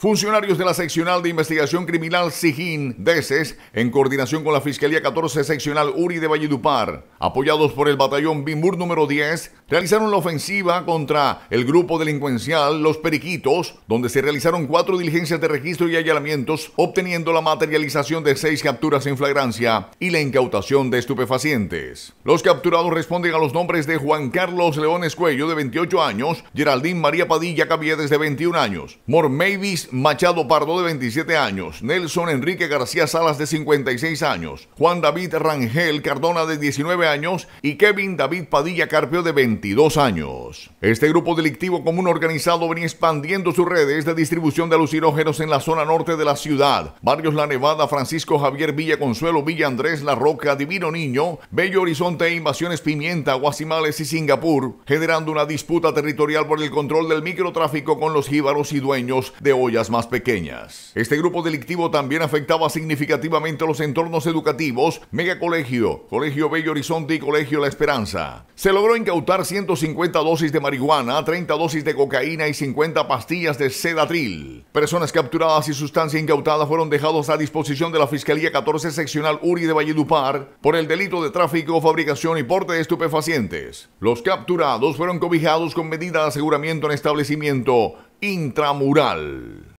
Funcionarios de la Seccional de Investigación Criminal SIGIN DECES, en coordinación con la Fiscalía 14 Seccional URI de Valledupar, apoyados por el Batallón BIMUR número 10, realizaron la ofensiva contra el grupo delincuencial Los Periquitos, donde se realizaron cuatro diligencias de registro y allanamientos, obteniendo la materialización de seis capturas en flagrancia y la incautación de estupefacientes. Los capturados responden a los nombres de Juan Carlos Leones Cuello, de 28 años, Geraldine María Padilla Caviedes, de 21 años, Mavis Machado Pardo, de 27 años, Nelson Enrique García Salas, de 56 años, Juan David Rangel Cardona, de 19 años, y Kevin David Padilla Carpio, de 20 22 años. Este grupo delictivo común organizado venía expandiendo sus redes de distribución de alucinógenos en la zona norte de la ciudad. Barrios La Nevada, Francisco Javier Villa Consuelo, Villa Andrés, La Roca, Divino Niño, Bello Horizonte, e Invasiones Pimienta, Guasimales y Singapur, generando una disputa territorial por el control del microtráfico con los jíbaros y dueños de ollas más pequeñas. Este grupo delictivo también afectaba significativamente los entornos educativos, Mega Colegio, Colegio Bello Horizonte y Colegio La Esperanza. Se logró incautar 150 dosis de marihuana, 30 dosis de cocaína y 50 pastillas de sedatril. Personas capturadas y sustancia incautada fueron dejados a disposición de la Fiscalía 14 Seccional URI de Valledupar por el delito de tráfico, fabricación y porte de estupefacientes. Los capturados fueron cobijados con medida de aseguramiento en establecimiento intramural.